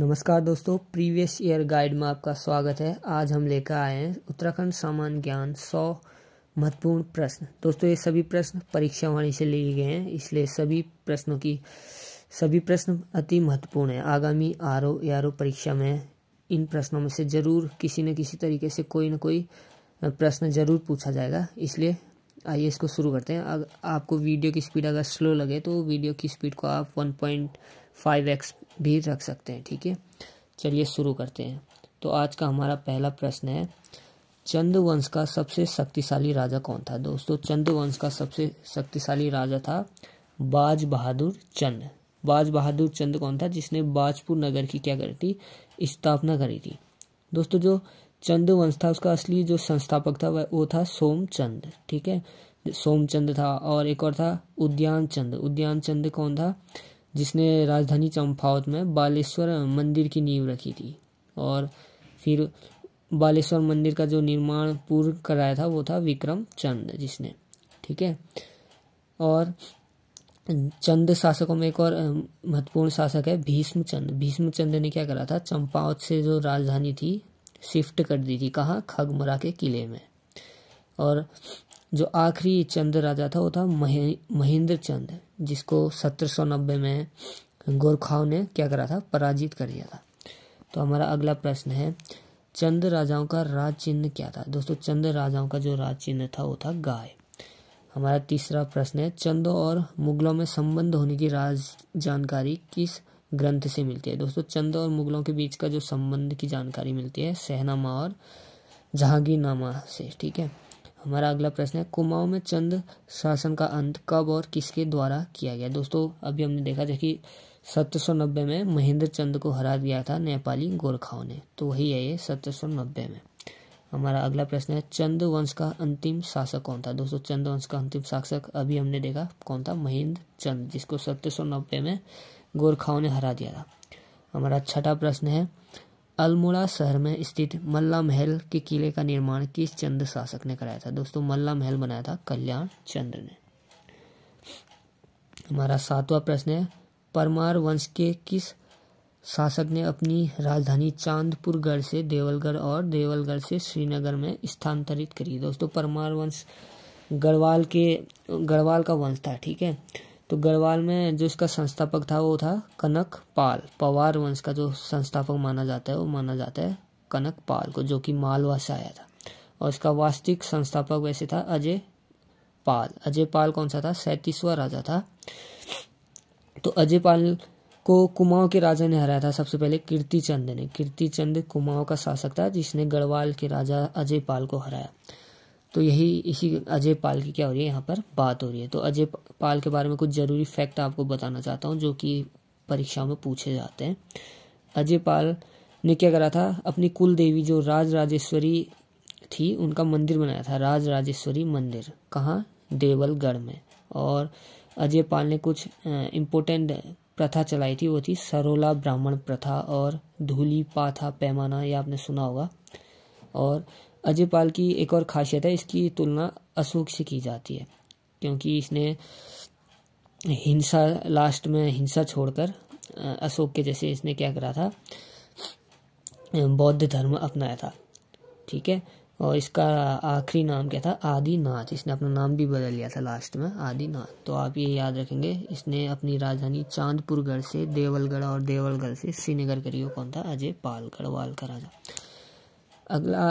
नमस्कार दोस्तों previous year guide में आपका स्वागत है आज हम लेकर आए हैं उत्तराखंड सामान्य ज्ञान सौ महत्वपूर्ण प्रश्न दोस्तों ये सभी प्रश्न परीक्षा वाणी से लिए गए हैं इसलिए सभी प्रश्नों की सभी प्रश्न अति महत्वपूर्ण है आगामी आर ओ आर ओ परीक्षा में इन प्रश्नों में से ज़रूर किसी न किसी तरीके से कोई ना कोई प्रश्न ज़रूर पूछा जाएगा इसलिए आइए इसको शुरू करते हैं अगर आपको वीडियो की स्पीड अगर स्लो लगे तो वीडियो की स्पीड को आप वन पॉइंट फाइव एक्स भी रख सकते हैं ठीक है चलिए शुरू करते हैं तो आज का हमारा पहला प्रश्न है चंद्रवंश का सबसे शक्तिशाली राजा कौन था दोस्तों चंद्रवंश का सबसे शक्तिशाली राजा था बाज बहादुर चंद बाज बहादुर चंद कौन था जिसने बाजपुर नगर की क्या करी थी स्थापना करी थी दोस्तों जो चंद्रवंश था उसका असली जो संस्थापक था वह वो था सोमचंद ठीक है सोमचंद था और एक और था उद्यान चंद उद्यान चंद कौन था जिसने राजधानी चंपावत में बालेश्वर मंदिर की नींव रखी थी और फिर बालेश्वर मंदिर का जो निर्माण पूर्व कराया था वो था विक्रम चंद जिसने ठीक है और चंद शासकों में एक और महत्वपूर्ण शासक है भीष्म चंद भीष्म चंद ने क्या करा था चंपावत से जो राजधानी थी शिफ्ट कर दी थी कहाँ खगमरा के किले में और जो आखिरी चंद राजा था वो था महेंद्र चंद जिसको सत्रह में गोरखाओं ने क्या करा था पराजित कर दिया था तो हमारा अगला प्रश्न है चंद राजाओं का राज चिन्ह क्या था दोस्तों चंद राजाओं का जो राज चिन्ह था वो था गाय हमारा तीसरा प्रश्न है चंदों और मुगलों में संबंध होने की राज जानकारी किस ग्रंथ से मिलती है दोस्तों चंद और मुगलों के बीच का जो संबंध की जानकारी मिलती है सहनामा और जहांगीरनामा से ठीक है हमारा अगला प्रश्न है कुमाऊं में चंद शासन का अंत कब और किसके द्वारा किया गया दोस्तों अभी हमने देखा था कि सत्रह में महेंद्र चंद को हरा दिया था नेपाली गोरखाओं ने तो वही है ये सत्रह में हमारा अगला प्रश्न है चंद वंश का अंतिम शासक कौन था दोस्तों चंद वंश का अंतिम शासक अभी हमने देखा कौन था महेंद्र चंद जिसको सत्रह में गोरखाओं ने हरा दिया था हमारा छठा प्रश्न है अल्मोड़ा शहर में स्थित मल्ला महल के किले का निर्माण किस चंद्र शासक ने कराया था दोस्तों मल्ला महल बनाया था कल्याण चंद्र ने हमारा सातवां प्रश्न है परमार वंश के किस शासक ने अपनी राजधानी चांदपुरगढ़ से देवलगढ़ और देवलगढ़ से श्रीनगर में स्थानांतरित करी दोस्तों परमार वंश गढ़वाल के गढ़वाल का वंश था ठीक है तो गढ़वाल में जो इसका संस्थापक था वो था कनक पाल पवार वंश का जो संस्थापक माना जाता है वो माना जाता है कनक पाल को जो कि मालवा से आया था और इसका वास्तविक संस्थापक वैसे था अजय पाल अजय पाल कौन सा था सैतीसवा राजा था तो अजय पाल को कुमाऊं के राजा ने हराया था सबसे पहले कीर्तिचंद ने कीर्तिचंद कुमाऊं का शासक था जिसने गढ़वाल के राजा अजय पाल को हराया तो यही इसी अजय पाल की क्या हो रही है यहाँ पर बात हो रही है तो अजय पाल के बारे में कुछ ज़रूरी फैक्ट आपको बताना चाहता हूँ जो कि परीक्षाओं में पूछे जाते हैं अजय पाल ने क्या करा था अपनी कुल देवी जो राज राजेश्वरी थी उनका मंदिर बनाया था राज राजेश्वरी मंदिर कहाँ देवलगढ़ में और अजय पाल ने कुछ इम्पोर्टेंट प्रथा चलाई थी वो थी सरोला ब्राह्मण प्रथा और धूली पाथा पैमाना ये आपने सुना होगा और अजयपाल की एक और खासियत है इसकी तुलना अशोक से की जाती है क्योंकि इसने हिंसा लास्ट में हिंसा छोड़कर अशोक के जैसे इसने क्या करा था बौद्ध धर्म अपनाया था ठीक है और इसका आखिरी नाम क्या था आदिनाथ इसने अपना नाम भी बदल लिया था लास्ट में आदिनाथ तो आप ये याद रखेंगे इसने अपनी राजधानी चांदपुरगढ़ से देवलगढ़ और देवलगढ़ से श्रीनगर करियो कौन था अजय पालगढ़ वाल का राजा अगला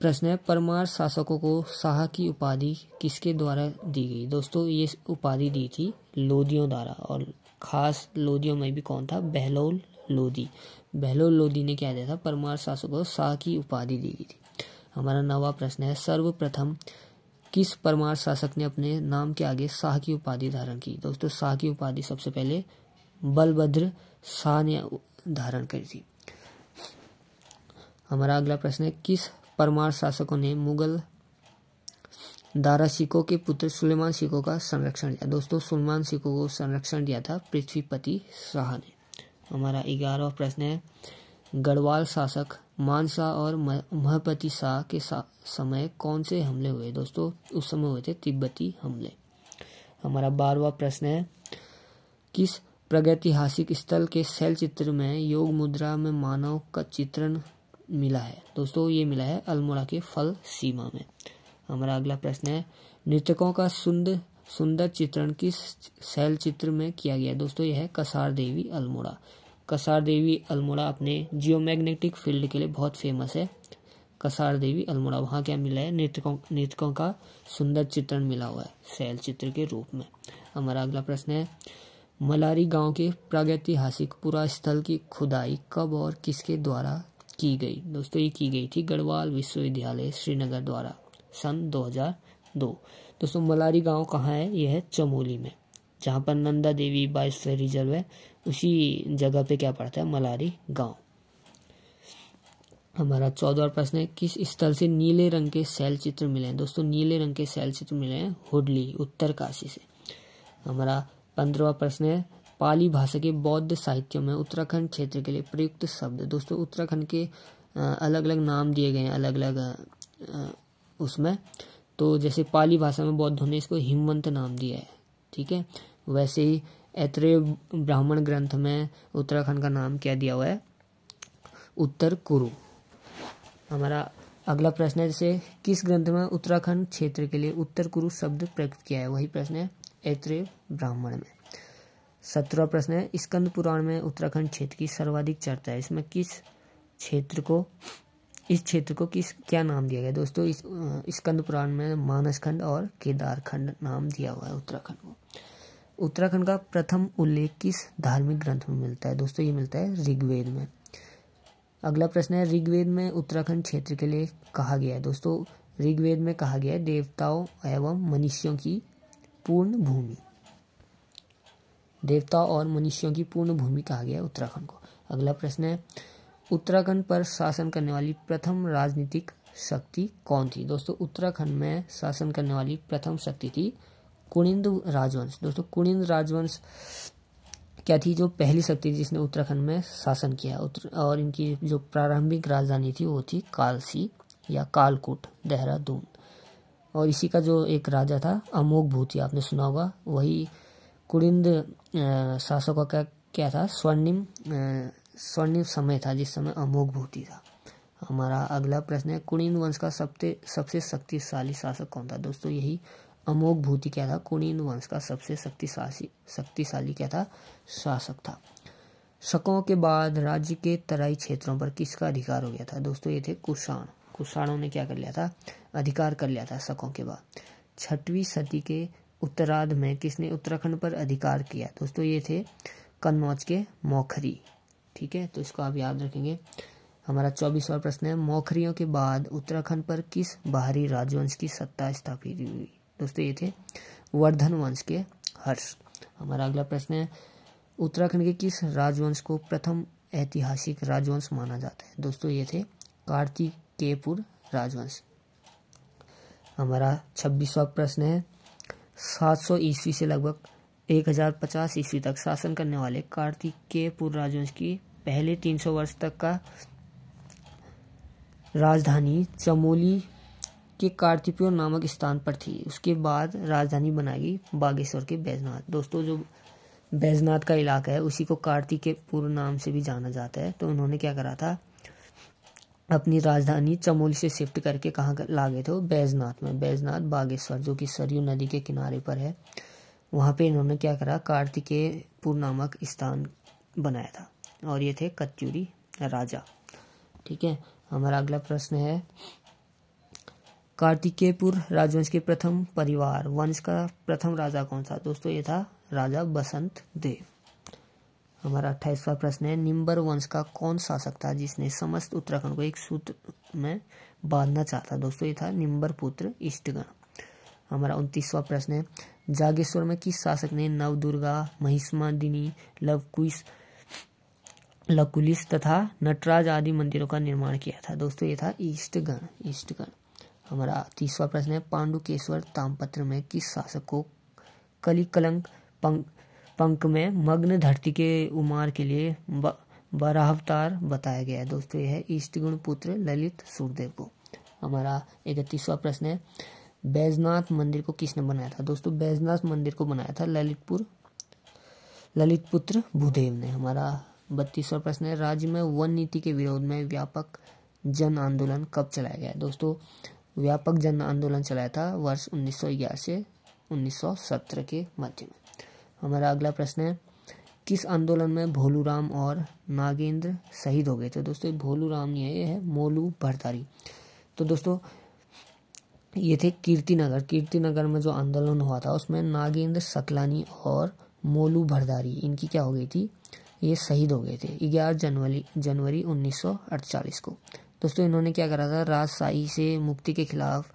प्रश्न है परमार शासकों को शाह की उपाधि किसके द्वारा दी गई दोस्तों ये उपाधि दी थी लोदियों द्वारा और खास लोधियों में भी कौन था बहलोल लोधी बहलोल लोधी ने क्या दिया था परमार शासकों को शाह की उपाधि दी गई थी हमारा नवा प्रश्न है सर्वप्रथम किस परमार शासक ने अपने नाम के आगे शाह की उपाधि धारण की दोस्तों शाह की उपाधि सबसे पहले बलभद्र शाह ने धारण करी थी हमारा अगला प्रश्न है किस परमार शासकों ने मुगल दारा सिको के पुत्र सुलेमान सिको का संरक्षण दिया दोस्तों सुलेमान सिको को संरक्षण दिया था पृथ्वीपति शाह ने हमारा ग्यारहवा प्रश्न है गढ़वाल शासक मानसा और महपति शाह के समय कौन से हमले हुए दोस्तों उस समय हुए थे तिब्बती हमले हमारा बारहवा प्रश्न है किस प्रगतिहासिक स्थल के शैल चित्र में योग मुद्रा में मानव का चित्रण मिला है दोस्तों ये मिला है अल्मोड़ा के फल सीमा में हमारा अगला प्रश्न है नृतकों का सुंदर सुंदर चित्रण किस शैल चित्र में किया गया दोस्तों यह है कसार देवी अल्मोड़ा कसार देवी अल्मोड़ा अपने जियोमैग्नेटिक फील्ड के लिए बहुत फेमस है कसार देवी अल्मोड़ा वहाँ क्या मिला है नृतकों नृतकों का सुंदर चित्रण मिला हुआ है शैल चित्र के रूप में हमारा अगला प्रश्न है मलारी गांव के प्रागैतिहासिक पुरा स्थल की खुदाई कब और किसके द्वारा की गई दोस्तों ये की गई थी गढ़वाल विश्वविद्यालय श्रीनगर द्वारा सन 2002 दोस्तों मलारी गांव कहाँ है यह है चमोली में जहाँ पर नंदा देवी बायोस्फेयर रिजर्व है उसी जगह पे क्या पड़ता है मलारी गांव हमारा चौदह प्रश्न है किस स्थल से नीले रंग के शैल चित्र मिले हैं दोस्तों नीले रंग के शैल चित्र मिले हैं हुडली उत्तरकाशी से हमारा पंद्रवा प्रश्न है पाली भाषा के बौद्ध साहित्यों में उत्तराखंड क्षेत्र के लिए प्रयुक्त शब्द दोस्तों उत्तराखंड के अलग अलग नाम दिए गए हैं अलग अलग उसमें तो जैसे पाली भाषा में बौद्धों ने इसको हिमवंत नाम दिया है ठीक है वैसे ही ऐत्रेय ब्राह्मण ग्रंथ में उत्तराखंड का नाम क्या दिया हुआ है उत्तर कुरु हमारा अगला प्रश्न है जैसे किस ग्रंथ में उत्तराखंड क्षेत्र के लिए उत्तर कुरु शब्द प्रयुक्त किया है वही प्रश्न है ऐत्रेय ब्राह्मण में सत्रह प्रश्न है स्कंद पुराण में उत्तराखंड क्षेत्र की सर्वाधिक चर्चा है इसमें किस क्षेत्र को इस क्षेत्र को किस क्या नाम दिया गया दोस्तों इस स्कंद पुराण में मानस खंड और केदार खंड नाम दिया हुआ है उत्तराखंड को उत्तराखंड का प्रथम उल्लेख किस धार्मिक ग्रंथ में मिलता है दोस्तों ये मिलता है ऋग्वेद में अगला प्रश्न है ऋग्वेद में उत्तराखंड क्षेत्र के लिए कहा गया है दोस्तों ऋग्वेद में कहा गया है देवताओं एवं मनुष्यों की पूर्ण भूमि देवता और मनुष्यों की पूर्ण भूमि कहा गया उत्तराखंड को अगला प्रश्न है उत्तराखंड पर शासन करने वाली प्रथम राजनीतिक शक्ति कौन थी दोस्तों उत्तराखंड में शासन करने वाली प्रथम शक्ति थी कुणिंद राजवंश दोस्तों कुणिंद राजवंश क्या थी जो पहली शक्ति थी जिसने उत्तराखंड में शासन किया और इनकी जो प्रारंभिक राजधानी थी वो थी कालसी या कालकूट देहरादून और इसी का जो एक राजा था अमोघ भूत आपने सुना होगा वही कुड़िंद शासकों का क्या था स्वर्णिम स्वर्णिम समय था जिस समय अमोघ भूति था हमारा अगला प्रश्न है कुणिंद वंश का सबसे सबसे शक्तिशाली शासक कौन था दोस्तों यही अमोघ भूति क्या था कुणिंद वंश का सबसे शक्तिशाली शक्तिशाली क्या था शासक था शकों के बाद राज्य के तराई क्षेत्रों पर किसका अधिकार हो गया था दोस्तों ये थे कुषाण कुषाणों ने क्या कर लिया था अधिकार कर लिया था शकों के बाद छठवीं सदी के उत्तराध में किसने उत्तराखंड पर अधिकार किया दोस्तों ये थे कन्नौज के मौखरी ठीक है तो इसको आप याद रखेंगे हमारा चौबीसवा प्रश्न है मौखरियों के बाद उत्तराखंड पर किस बाहरी राजवंश की सत्ता स्थापित हुई दोस्तों ये थे वर्धन वंश के हर्ष हमारा अगला प्रश्न है उत्तराखंड के किस राजवंश को प्रथम ऐतिहासिक राजवंश माना जाता है दोस्तों ये थे कार्तिकेयपुर राजवंश हमारा छब्बीसवा प्रश्न है 700 ईस्वी से लगभग 1050 ईस्वी तक शासन करने वाले पूर्व राजवंश की पहले 300 वर्ष तक का राजधानी चमोली के कार्तिप्योर नामक स्थान पर थी उसके बाद राजधानी बनाई गई बागेश्वर के बैजनाथ दोस्तों जो बैजनाथ का इलाका है उसी को पूर्व नाम से भी जाना जाता है तो उन्होंने क्या करा था अपनी राजधानी चमोली से शिफ्ट करके कहाँ ला गए थे वो बैजनाथ में बैजनाथ बागेश्वर जो कि सरयू नदी के किनारे पर है वहाँ पे इन्होंने क्या करा कार्तिकेयपुर नामक स्थान बनाया था और ये थे कच्चूरी राजा ठीक है हमारा अगला प्रश्न है कार्तिकेयपुर राजवंश के प्रथम परिवार वंश का प्रथम राजा कौन था दोस्तों ये था राजा बसंत देव हमारा अट्ठाईसवा प्रश्न है निम्बर वंश का कौन शासक था जिसने समस्त उत्तराखंड को एक सूत्र में बांधना चाहता दोस्तों ये था निम्बर पुत्र इष्टगण हमारा उनतीसवा प्रश्न है जागेश्वर में किस शासक ने नवदुर्गा दिनी लवकुश लकुलिस तथा नटराज आदि मंदिरों का निर्माण किया था दोस्तों ये था इष्टगण इष्टगण हमारा तीसवा प्रश्न है पांडुकेश्वर तामपत्र में किस शासक को कलिकलंक पंख में मग्न धरती के उमार के लिए बराहवतार बताया गया है दोस्तों यह है गुण पुत्र ललित सूर्यदेव को हमारा इकतीसवा प्रश्न है बैजनाथ मंदिर को किसने बनाया था दोस्तों बैजनाथ मंदिर को बनाया था ललितपुर ललित पुत्र भूदेव ने हमारा बत्तीसवा प्रश्न है राज्य में वन नीति के विरोध में व्यापक जन आंदोलन कब चलाया गया दोस्तों व्यापक जन आंदोलन चलाया था वर्ष 1911 से 1917 के मध्य में हमारा अगला प्रश्न है किस आंदोलन में भोलू राम और नागेंद्र शहीद हो गए थे दोस्तों भोलू राम ये है मोलू भरतारी तो दोस्तों ये थे कीर्तिनगर कीर्तिनगर में जो आंदोलन हुआ था उसमें नागेंद्र सकलानी और मोलू भरदारी इनकी क्या हो गई थी ये शहीद हो गए थे ग्यारह जनवरी जनवरी 1948 को दोस्तों इन्होंने क्या करा था राजशाही से मुक्ति के खिलाफ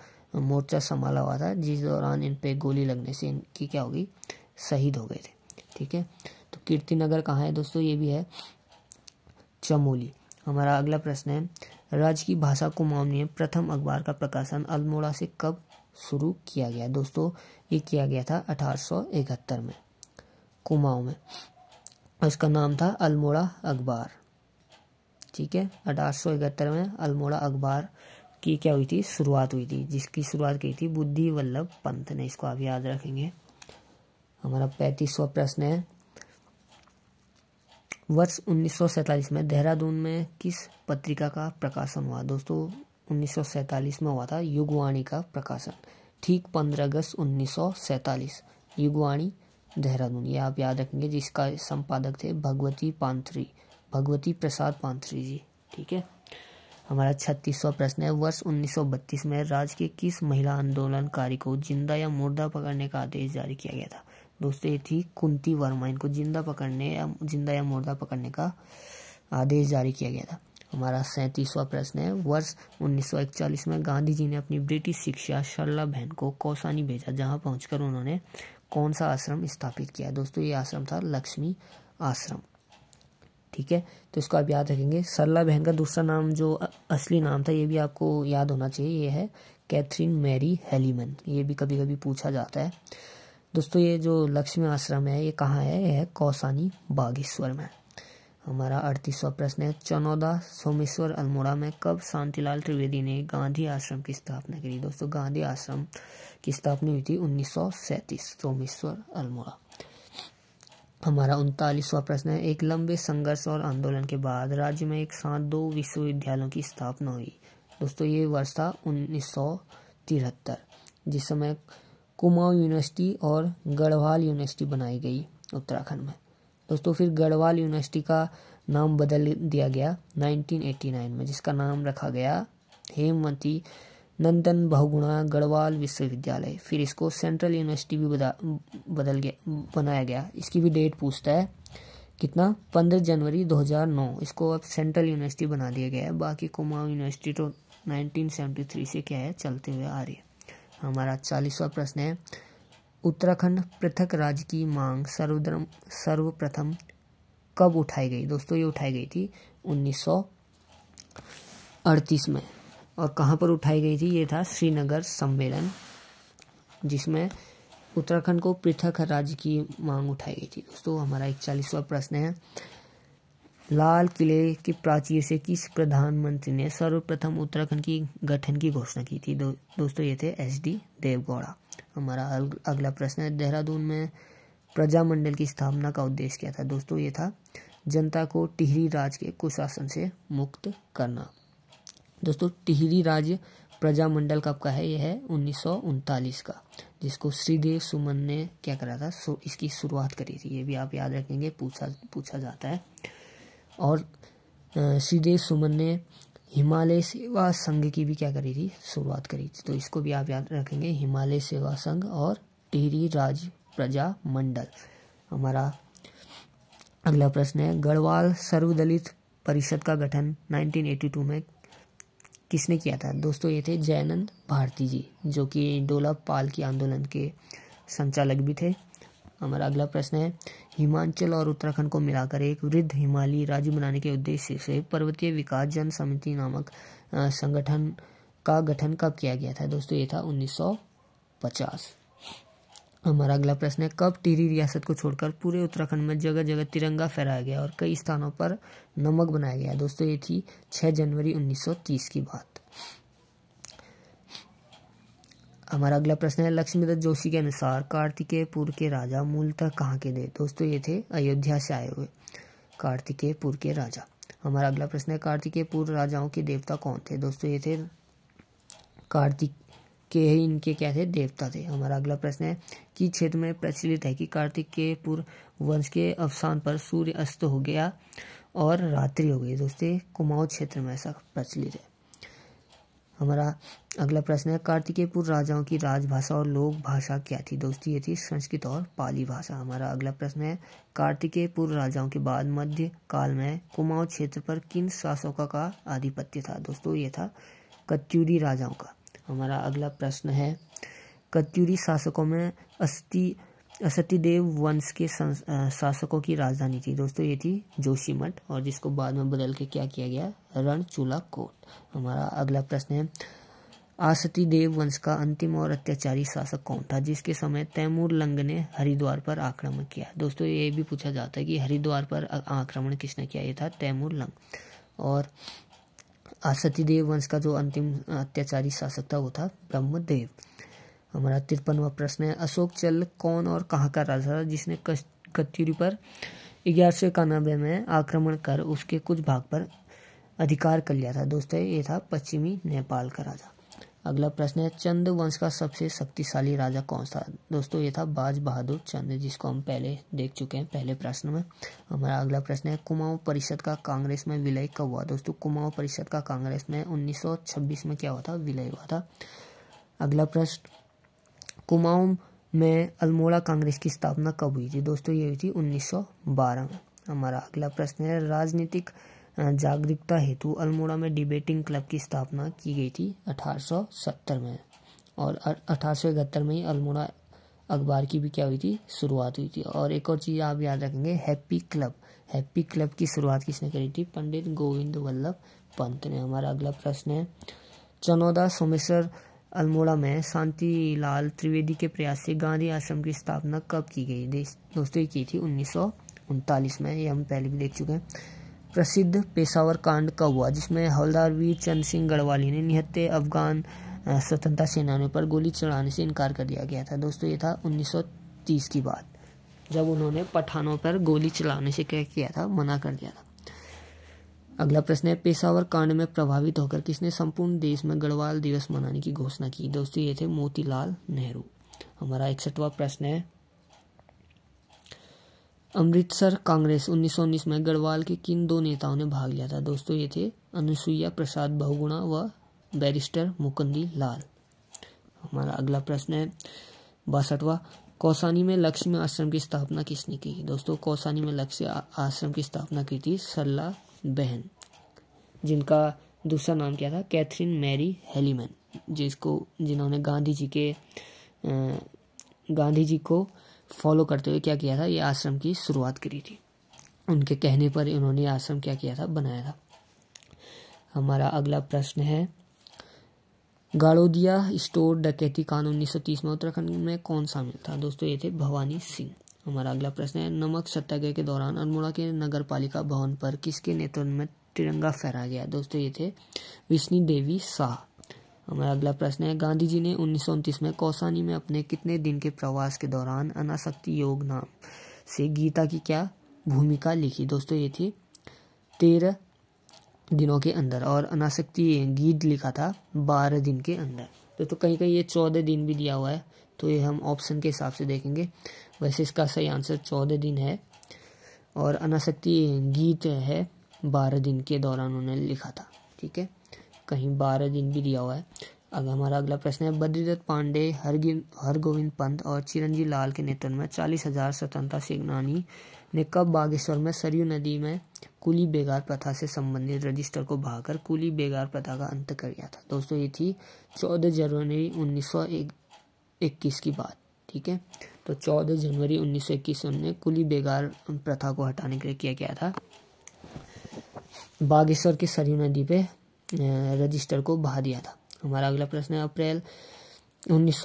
मोर्चा संभाला हुआ था जिस दौरान इन पे गोली लगने से इनकी क्या हो गई शहीद हो गए थे ठीक है तो कीर्ति नगर कहाँ है दोस्तों ये भी है चमोली हमारा अगला प्रश्न है राज्य की भाषा को मामले प्रथम अखबार का प्रकाशन अल्मोड़ा से कब शुरू किया गया दोस्तों ये किया गया था अठारह में कुमाऊं में उसका नाम था अल्मोड़ा अखबार ठीक है अठारह में अल्मोड़ा अखबार की क्या हुई थी शुरुआत हुई थी जिसकी शुरुआत की थी बुद्धि वल्लभ पंत ने इसको आप याद रखेंगे हमारा पैंतीसवा प्रश्न है वर्ष उन्नीस में देहरादून में किस पत्रिका का प्रकाशन हुआ दोस्तों उन्नीस में हुआ था युगवाणी का प्रकाशन ठीक पंद्रह अगस्त उन्नीस युगवाणी देहरादून ये आप याद रखेंगे जिसका संपादक थे भगवती पांथरी भगवती प्रसाद पांथरी जी ठीक है हमारा छत्तीसवा प्रश्न है वर्ष 1932 में राज्य के किस महिला आंदोलनकारी को जिंदा या मुर्दा पकड़ने का आदेश जारी किया गया था दोस्तों ये थी कुंती वर्मा इनको जिंदा पकड़ने या जिंदा या मुर्दा पकड़ने का आदेश जारी किया गया था हमारा सैंतीसवां प्रश्न है वर्ष 1941 में गांधी जी ने अपनी ब्रिटिश शिक्षा शर्ला बहन को कौसानी भेजा जहां पहुंचकर उन्होंने कौन सा आश्रम स्थापित किया दोस्तों ये आश्रम था लक्ष्मी आश्रम ठीक है तो इसको आप याद रखेंगे सरला बहन का दूसरा नाम जो असली नाम था ये भी आपको याद होना चाहिए ये है कैथरीन मैरी हेलीमन ये भी कभी कभी पूछा जाता है दोस्तों ये जो लक्ष्मी आश्रम है ये कहाँ है यह है कौसानी बागेश्वर में हमारा अड़तीसवा प्रश्न है चनौदा सोमेश्वर अल्मोड़ा में कब शांतिलाल त्रिवेदी ने गांधी आश्रम की स्थापना करी दोस्तों गांधी आश्रम की स्थापना हुई थी उन्नीस सोमेश्वर अल्मोड़ा हमारा उनतालीसवा प्रश्न है एक लंबे संघर्ष और आंदोलन के बाद राज्य में एक साथ दो विश्वविद्यालयों की स्थापना हुई दोस्तों ये वर्ष था उन्नीस जिस समय कुमाऊं यूनिवर्सिटी और गढ़वाल यूनिवर्सिटी बनाई गई उत्तराखंड में दोस्तों फिर गढ़वाल यूनिवर्सिटी का नाम बदल दिया गया 1989 में जिसका नाम रखा गया हेमवती नंदन बहुगुणा गढ़वाल विश्वविद्यालय फिर इसको सेंट्रल यूनिवर्सिटी भी बदा बदल गया बनाया गया इसकी भी डेट पूछता है कितना पंद्रह जनवरी 2009 इसको अब सेंट्रल यूनिवर्सिटी बना दिया गया है बाकी कुमाऊं यूनिवर्सिटी तो 1973 से क्या है चलते हुए आ रही है हमारा चालीसवा प्रश्न है उत्तराखंड पृथक राज्य की मांग सर्वधर्म सर्वप्रथम कब उठाई गई दोस्तों ये उठाई गई थी उन्नीस में और कहाँ पर उठाई गई थी ये था श्रीनगर सम्मेलन जिसमें उत्तराखंड को पृथक राज्य की मांग उठाई गई थी दोस्तों हमारा इकचालीसवा प्रश्न है लाल किले के प्राचीर से किस प्रधानमंत्री ने सर्वप्रथम उत्तराखंड की गठन की घोषणा की थी दो, दोस्तों ये थे एच डी देवगौड़ा हमारा अगला प्रश्न है देहरादून में प्रजामंडल की स्थापना का उद्देश्य क्या था दोस्तों ये था जनता को टिहरी राज के कुशासन से मुक्त करना दोस्तों टिहरी राज्य प्रजामंडल कब का है यह है उन्नीस का जिसको श्रीदेव सुमन ने क्या करा था इसकी शुरुआत करी थी ये भी आप याद रखेंगे पूछा पूछा जाता है और सीधे सुमन ने हिमालय सेवा संघ की भी क्या करी थी शुरुआत करी थी तो इसको भी आप याद रखेंगे हिमालय सेवा संघ और टिहरी राज्य प्रजा मंडल हमारा अगला प्रश्न है गढ़वाल सर्वदलित परिषद का गठन 1982 में किसने किया था दोस्तों ये थे जयनंद भारती जी जो कि डोला पाल के आंदोलन के संचालक भी थे हमारा अगला प्रश्न है हिमाचल और उत्तराखंड को मिलाकर एक वृद्ध हिमालयी राज्य बनाने के उद्देश्य से पर्वतीय विकास जन समिति नामक संगठन का गठन कब किया गया था दोस्तों ये था 1950 हमारा अगला प्रश्न है कब टिहरी रियासत को छोड़कर पूरे उत्तराखंड में जगह जगह तिरंगा फहराया गया और कई स्थानों पर नमक बनाया गया दोस्तों ये थी 6 जनवरी 1930 की बात हमारा अगला प्रश्न है लक्ष्मी दत्त जोशी के अनुसार कार्तिकेयपुर के राजा मूलतः कहाँ के थे दोस्तों ये थे अयोध्या से आए हुए कार्तिकेयपुर के राजा हमारा अगला प्रश्न है कार्तिकेयपुर राजाओं के देवता कौन थे दोस्तों ये थे कार्तिक के ही इनके क्या थे देवता थे हमारा अगला प्रश्न है कि क्षेत्र में प्रचलित है कि कार्तिक के पूर्व वंश के अवसान पर सूर्य अस्त हो गया और रात्रि हो गई दोस्तों कुमाऊं क्षेत्र में ऐसा प्रचलित है हमारा अगला प्रश्न है कार्तिकेयपुर राजाओं की राजभाषा और लोक भाषा क्या थी दोस्ती ये थी संस्कृत और पाली भाषा हमारा अगला प्रश्न है कार्तिकेयपुर राजाओं के बाद मध्य काल में कुमाऊं क्षेत्र पर किन शासकों का आधिपत्य था दोस्तों ये था कत्यूरी राजाओं का हमारा अगला प्रश्न है कत्यूरी शासकों में अस्थि असतीदेव वंश के शासकों की राजधानी थी दोस्तों ये थी जोशीमठ और जिसको बाद में बदल के क्या किया गया रणचूला कोट हमारा अगला प्रश्न है आसती देव वंश का अंतिम और अत्याचारी शासक कौन था जिसके समय तैमूर लंग ने हरिद्वार पर आक्रमण किया दोस्तों ये भी पूछा जाता है कि हरिद्वार पर आक्रमण किसने किया ये था तैमूर लंग और आसती देव वंश का जो अंतिम अत्याचारी शासक था वो था ब्रह्मदेव हमारा तिरपनवा प्रश्न है अशोक चल कौन और कहाँ का राजा था जिसने कत्यूरी पर ग्यारह सौ इक्यानबे में आक्रमण कर उसके कुछ भाग पर अधिकार कर लिया था दोस्तों ये था पश्चिमी नेपाल का राजा अगला प्रश्न है चंद वंश का सबसे शक्तिशाली राजा कौन सा दोस्तों ये था बाज बहादुर चंद जिसको हम पहले देख चुके हैं पहले प्रश्न में हमारा अगला प्रश्न है कुमाऊं परिषद का कांग्रेस में विलय कब हुआ दोस्तों कुमाऊं परिषद का कांग्रेस में 1926 में क्या हुआ था विलय हुआ था अगला प्रश्न कुमाऊं में अल्मोड़ा कांग्रेस की स्थापना कब हुई थी दोस्तों ये हुई थी उन्नीस में हमारा अगला प्रश्न है राजनीतिक जागरूकता हेतु अल्मोड़ा में डिबेटिंग क्लब की स्थापना की गई थी 1870 में और अठारह में ही अल्मोड़ा अखबार की भी क्या हुई थी शुरुआत हुई थी और एक और चीज़ आप याद रखेंगे हैप्पी क्लब हैप्पी क्लब की शुरुआत किसने करी थी पंडित गोविंद वल्लभ पंत ने हमारा अगला प्रश्न है चनौदा सोमेश्वर अल्मोड़ा में शांतिलाल त्रिवेदी के प्रयास से गांधी आश्रम की स्थापना कब की गई दोस्तों की थी उन्नीस में ये हम पहले भी देख चुके हैं प्रसिद्ध पेशावर कांड का हुआ जिसमें हवलदार वीर चंद सिंह गढ़वाली ने निहत्ते अफगान स्वतंत्रता सेनानियों पर गोली चलाने से इनकार कर दिया गया था दोस्तों ये था 1930 की बात जब उन्होंने पठानों पर गोली चलाने से क्या किया था मना कर दिया था अगला प्रश्न है पेशावर कांड में प्रभावित होकर किसने संपूर्ण देश में गढ़वाल दिवस मनाने की घोषणा की दोस्तों ये थे मोतीलाल नेहरू हमारा इकसठवा प्रश्न है अमृतसर कांग्रेस उन्नीस में गढ़वाल के किन दो नेताओं ने भाग लिया था दोस्तों ये थे अनुसुईया प्रसाद बहुगुणा व बैरिस्टर मुकंदी लाल हमारा अगला प्रश्न है बासठवा कौसानी में लक्ष्मी आश्रम की स्थापना किसने की दोस्तों कौसानी में लक्ष्य आश्रम की स्थापना की थी सल्ला बहन जिनका दूसरा नाम क्या था कैथरीन मैरी हेलीमैन जिसको जिन्होंने गांधी जी के गांधी जी को फॉलो करते हुए क्या किया था ये आश्रम की शुरुआत करी थी उनके कहने पर इन्होंने आश्रम क्या किया था बनाया था हमारा अगला प्रश्न है गाड़ोदिया स्टोर डकैती कानून उन्नीस सौ तीस में उत्तराखंड में कौन शामिल था दोस्तों ये थे भवानी सिंह हमारा अगला प्रश्न है नमक सत्याग्रह के दौरान अल्मोड़ा के नगर पालिका भवन पर किसके नेतृत्व में तिरंगा फहराया गया दोस्तों ये थे विष्णु देवी शाह हमारा अगला प्रश्न है गांधी जी ने उन्नीस में कौसानी में अपने कितने दिन के प्रवास के दौरान अनासक्ति योग नाम से गीता की क्या भूमिका लिखी दोस्तों ये थी तेरह दिनों के अंदर और अनासक्ति गीत लिखा था बारह दिन के अंदर दोस्तों कहीं कहीं ये चौदह दिन भी दिया हुआ है तो ये हम ऑप्शन के हिसाब से देखेंगे वैसे इसका सही आंसर चौदह दिन है और अनासक्ति गीत है बारह दिन के दौरान उन्होंने लिखा था ठीक है कहीं बारह दिन भी दिया हुआ है अगर हमारा अगला प्रश्न है बद्रीदत्त पांडे हरगिन हरगोविंद पंत और चिरंजी लाल के नेतृत्व में चालीस हजार स्वतंत्रता सेनानी ने कब बागेश्वर में सरयू नदी में कुली बेगार प्रथा से संबंधित रजिस्टर को भागकर कुली बेगार प्रथा का अंत कर दिया था दोस्तों ये थी चौदह जनवरी उन्नीस सौ इक्कीस की बात ठीक है तो चौदह जनवरी उन्नीस सौ इक्कीस में कुली बेगार प्रथा को हटाने के लिए किया गया था बागेश्वर की सरयू नदी पे रजिस्टर को बहा दिया था हमारा अगला प्रश्न है अप्रैल उन्नीस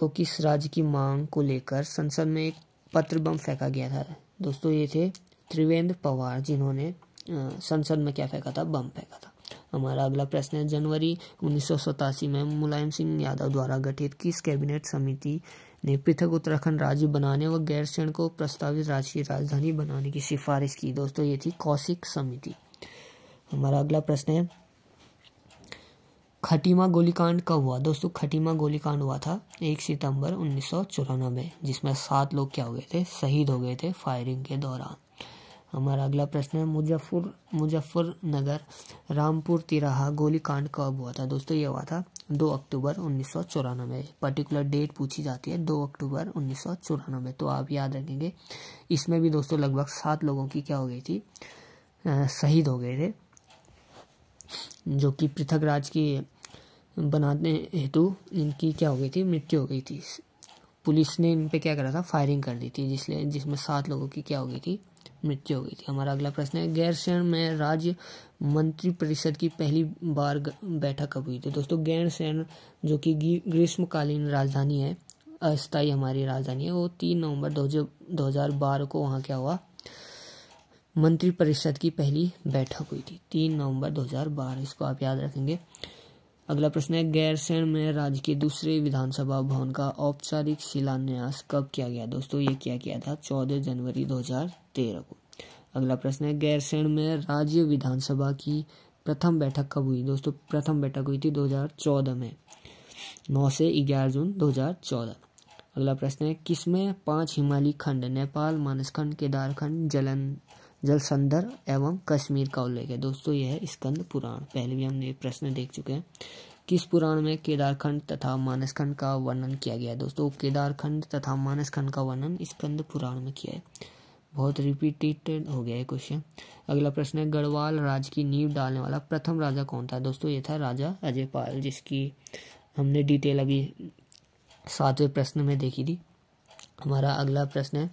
को किस राज्य की मांग को लेकर संसद में एक पत्र बम फेंका गया था दोस्तों ये थे त्रिवेंद्र पवार जिन्होंने संसद में क्या फेंका था बम फेंका था हमारा अगला प्रश्न है जनवरी उन्नीस में मुलायम सिंह यादव द्वारा गठित किस कैबिनेट समिति ने पृथक उत्तराखंड राज्य बनाने व गैर सैन को प्रस्तावित राष्ट्रीय राजधानी बनाने की सिफारिश की दोस्तों ये थी कौशिक समिति हमारा अगला प्रश्न है खटीमा गोलीकांड कब हुआ दोस्तों खटीमा गोलीकांड हुआ था एक सितंबर उन्नीस सौ चौरानवे जिसमें सात लोग क्या हो गए थे शहीद हो गए थे फायरिंग के दौरान हमारा अगला प्रश्न है मुजफ्फर मुजफ्फरनगर रामपुर तिराहा गोलीकांड कब हुआ था दोस्तों ये हुआ था दो अक्टूबर उन्नीस सौ चौरानबे पर्टिकुलर डेट पूछी जाती है दो अक्टूबर उन्नीस सौ तो आप याद रखेंगे इसमें भी दोस्तों लगभग सात लोगों की क्या हो गई थी शहीद हो गए थे जो कि पृथक राज की बनाने हेतु इनकी क्या हो गई थी मृत्यु हो गई थी पुलिस ने इन पर क्या करा था फायरिंग कर दी थी जिसलिए जिसमें सात लोगों की क्या हो गई थी मृत्यु हो गई थी हमारा अगला प्रश्न है गैरसैन में राज्य मंत्रिपरिषद की पहली बार बैठक कब हुई थी दोस्तों गैरसैन जो कि ग्रीष्मकालीन राजधानी है अस्थाई हमारी राजधानी है वो तीन नवंबर दो हजार बारह को वहाँ क्या हुआ मंत्रिपरिषद की पहली बैठक हुई थी तीन नवंबर 2012 इसको आप याद रखेंगे अगला प्रश्न है गैरसैण में राज्य के दूसरे विधानसभा भवन का औपचारिक शिलान्यास कब किया गया दोस्तों ये किया गया था 14 जनवरी 2013 को अगला प्रश्न है गैरसैण में राज्य विधानसभा की प्रथम बैठक कब हुई दोस्तों प्रथम बैठक हुई थी 2014 में 9 से 11 जून 2014 अगला प्रश्न है किसमें पांच हिमालय खंड नेपाल मानसखंड केदारखंड जलन जलसंधर एवं कश्मीर का उल्लेख है दोस्तों यह है स्कंद पुराण पहले भी हमने प्रश्न देख चुके हैं किस पुराण में केदारखंड तथा मानसखंड का वर्णन किया गया है दोस्तों केदारखंड तथा मानसखंड का वर्णन स्कंद पुराण में किया है बहुत रिपीटेड हो गया है क्वेश्चन अगला प्रश्न है गढ़वाल राज की नींव डालने वाला प्रथम राजा कौन था दोस्तों ये था राजा अजयपाल जिसकी हमने डिटेल अभी सातवें प्रश्न में देखी थी हमारा अगला प्रश्न है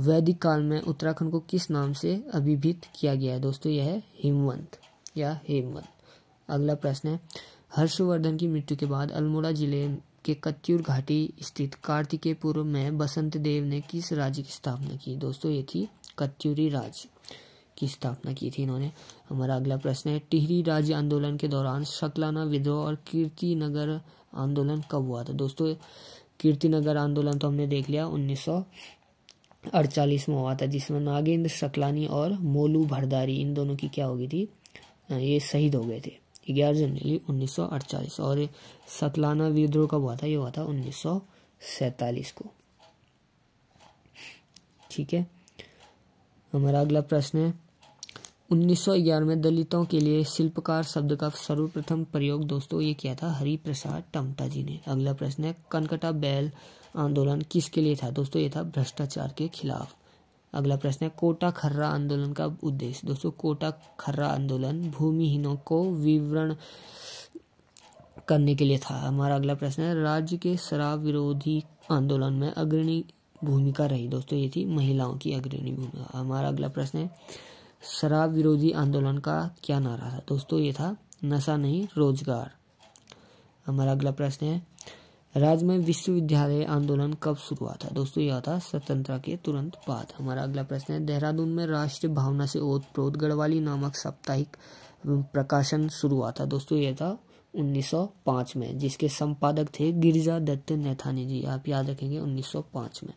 वैदिक काल में उत्तराखंड को किस नाम से अभिभित किया गया है दोस्तों यह है हिमवंत या हेमवंत अगला प्रश्न है हर्षवर्धन की मृत्यु के बाद अल्मोड़ा जिले के कत्यूर घाटी स्थित कार्तिकेय पूर्व में बसंत देव ने किस राज्य की स्थापना की दोस्तों ये थी कत्यूरी राज्य की स्थापना की थी इन्होंने हमारा अगला प्रश्न है टिहरी राज्य आंदोलन के दौरान शकलाना विद्रोह और कीर्ति नगर आंदोलन कब हुआ था दोस्तों कीर्ति नगर आंदोलन तो हमने देख लिया उन्नीस अड़चालीसवा हुआ था जिसमें नागेंद्र सकलानी और मोलू भरदारी इन दोनों की क्या हो गई थी ये शहीद हो गए थे ग्यारह जनवरी अड़चालीस और सतलाना विद्रोह कब हुआ था ये हुआ था सैतालीस को ठीक है हमारा अगला प्रश्न है 1911 में दलितों के लिए शिल्पकार शब्द का सर्वप्रथम प्रयोग दोस्तों ये किया था हरिप्रसाद टमटा जी ने अगला प्रश्न है कनकटा बैल आंदोलन किसके लिए था दोस्तों ये था भ्रष्टाचार के खिलाफ अगला प्रश्न है कोटा खर्रा आंदोलन का उद्देश्य दोस्तों कोटा खर्रा आंदोलन भूमिहीनों को विवरण करने के लिए था हमारा अगला प्रश्न है राज्य के शराब विरोधी आंदोलन में अग्रणी भूमिका रही दोस्तों ये थी महिलाओं की अग्रणी भूमिका हमारा अगला प्रश्न है शराब विरोधी आंदोलन का क्या नारा था दोस्तों ये था नशा नहीं रोजगार हमारा अगला प्रश्न है राज्य में विश्वविद्यालय आंदोलन कब शुरू हुआ था दोस्तों यह था स्वतंत्रता के तुरंत बाद हमारा अगला प्रश्न है देहरादून में राष्ट्र भावना से ओत प्रोत गढ़वाली नामक साप्ताहिक प्रकाशन शुरू हुआ था दोस्तों यह था 1905 में जिसके संपादक थे गिरजा दत्त नैथानी जी आप याद रखेंगे 1905 में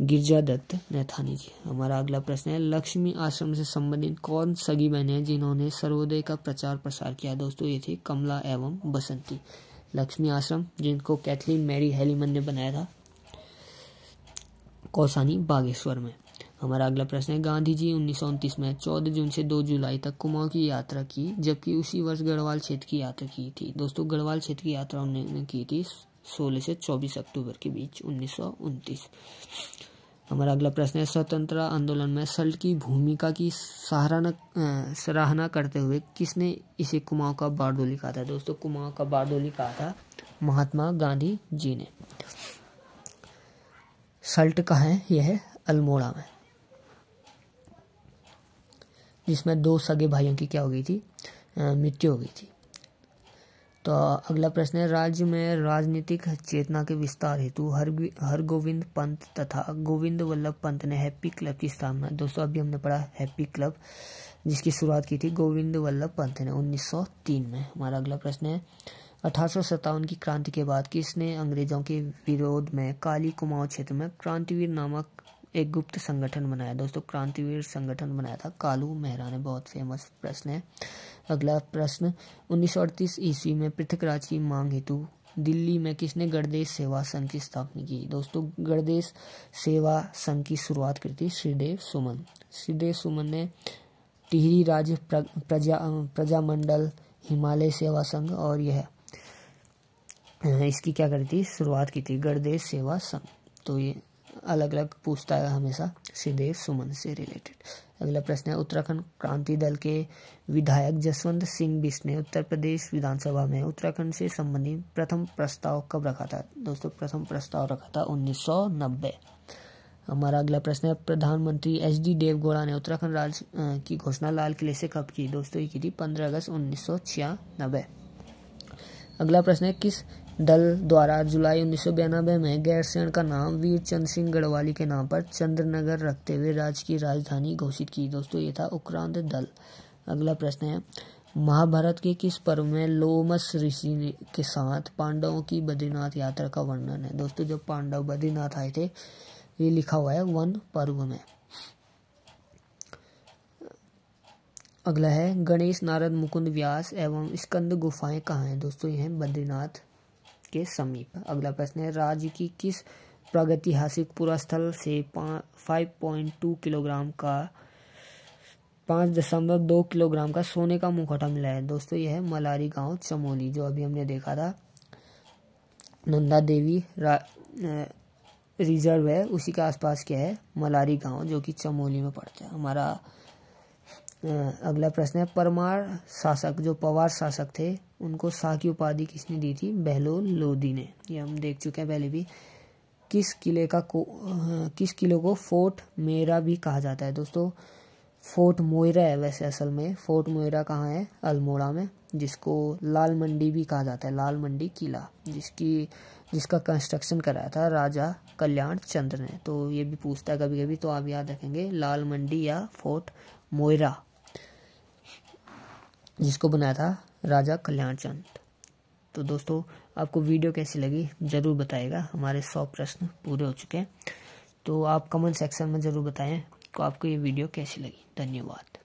गिरजा दत्त नैथानी जी हमारा अगला प्रश्न है लक्ष्मी आश्रम से संबंधित कौन सगी बहन है जिन्होंने सर्वोदय का प्रचार प्रसार किया दोस्तों ये थी कमला एवं बसंती लक्ष्मी आश्रम जिनको कैथलीन मैरी हेलीमन ने बनाया था कौसानी बागेश्वर में हमारा अगला प्रश्न है गांधी जी उन्नीस में 14 जून से 2 जुलाई तक कुमाऊं की यात्रा की जबकि उसी वर्ष गढ़वाल क्षेत्र की यात्रा की थी दोस्तों गढ़वाल क्षेत्र की यात्रा उन्होंने की थी 16 से 24 अक्टूबर के बीच उन्नीस हमारा अगला प्रश्न है स्वतंत्र आंदोलन में सल्ट की भूमिका की सराहना सराहना करते हुए किसने इसे कुमाऊं का बारडोली कहा था दोस्तों कुमाऊं का बारडोली कहा था महात्मा गांधी जी ने सल्ट का है यह है अल्मोड़ा में जिसमें दो सगे भाइयों की क्या हो गई थी मृत्यु हो गई थी तो अगला प्रश्न है राज्य में राजनीतिक चेतना के विस्तार हेतु हर हर गोविंद पंत तथा गोविंद वल्लभ पंत ने हैप्पी क्लब की स्थापना दोस्तों अभी हमने पढ़ा हैप्पी क्लब जिसकी शुरुआत की थी गोविंद वल्लभ पंत ने 1903 में हमारा अगला प्रश्न है अठारह की क्रांति के बाद किसने अंग्रेजों के विरोध में काली कुमाऊं क्षेत्र में क्रांतिवीर नामक एक गुप्त संगठन बनाया दोस्तों क्रांतिवीर संगठन बनाया था कालू मेहरा ने बहुत फेमस प्रश्न है अगला प्रश्न उन्नीस ईस्वी में पृथ्वीराज की मांग हेतु दिल्ली में किसने गणदेश सेवा संघ की स्थापना की दोस्तों गणदेश सेवा संघ की शुरुआत की थी श्रीदेव सुमन श्रीदेव सुमन ने टिहरी राज्य प्रजा प्रजामंडल हिमालय सेवा संघ और यह इसकी क्या करती थी शुरुआत की थी गणदेश सेवा संघ तो ये अलग अलग पूछता है हमेशा श्रीदेव सुमन से रिलेटेड अगला प्रश्न है उत्तराखंड क्रांति दल के विधायक जसवंत सिंह बिश ने उत्तर प्रदेश विधानसभा में उत्तराखंड से संबंधित प्रथम प्रस्ताव कब रखा था दोस्तों प्रथम प्रस्ताव रखा था उन्नीस हमारा अगला प्रश्न है प्रधानमंत्री एच डी देवगौड़ा ने उत्तराखंड राज्य की घोषणा लाल किले से कब की दोस्तों ये की थी पंद्रह अगस्त उन्नीस अगला प्रश्न है किस दल द्वारा जुलाई उन्नीस में गैरसैंण का नाम वीर चंद सिंह गढ़वाली के नाम पर चंद्रनगर रखते हुए राज्य की राजधानी घोषित की दोस्तों ये था उक्रांत दल अगला प्रश्न है महाभारत के किस पर्व में लोमस ऋषि के साथ पांडवों की बद्रीनाथ यात्रा का वर्णन है दोस्तों जब पांडव बद्रीनाथ आए थे ये लिखा हुआ है वन पर्व में अगला है गणेश नारद मुकुंद व्यास एवं स्कंद गुफाएं कहाँ हैं दोस्तों ये हैं बद्रीनाथ के समीप अगला प्रश्न है राज्य की किस प्रागैतिहासिक पुरास्थल से फाइव पॉइंट टू किलोग्राम का पाँच दशमलव दो किलोग्राम का सोने का मुखौटा मिला है दोस्तों यह है मलारी गांव चमोली जो अभी हमने देखा था नंदा देवी रिजर्व है उसी के आसपास क्या है मलारी गांव जो कि चमोली में पड़ता है हमारा अगला प्रश्न है परमार शासक जो पवार शासक थे उनको शाह की उपाधि किसने दी थी बहलोल लोधी ने ये हम देख चुके हैं पहले भी किस किले का को किस किले को फोर्ट मेरा भी कहा जाता है दोस्तों फोर्ट मोयरा है वैसे असल में फोर्ट मोयरा कहाँ है अल्मोड़ा में जिसको लाल मंडी भी कहा जाता है लाल मंडी किला जिसकी जिसका कंस्ट्रक्शन कराया था राजा कल्याण चंद्र ने तो ये भी पूछता है कभी कभी तो आप याद रखेंगे लाल मंडी या फोर्ट मोयरा जिसको बनाया था राजा कल्याण चंद तो दोस्तों आपको वीडियो कैसी लगी ज़रूर बताएगा हमारे सौ प्रश्न पूरे हो चुके हैं तो आप कमेंट सेक्शन में ज़रूर बताएं को आपको ये वीडियो कैसी लगी धन्यवाद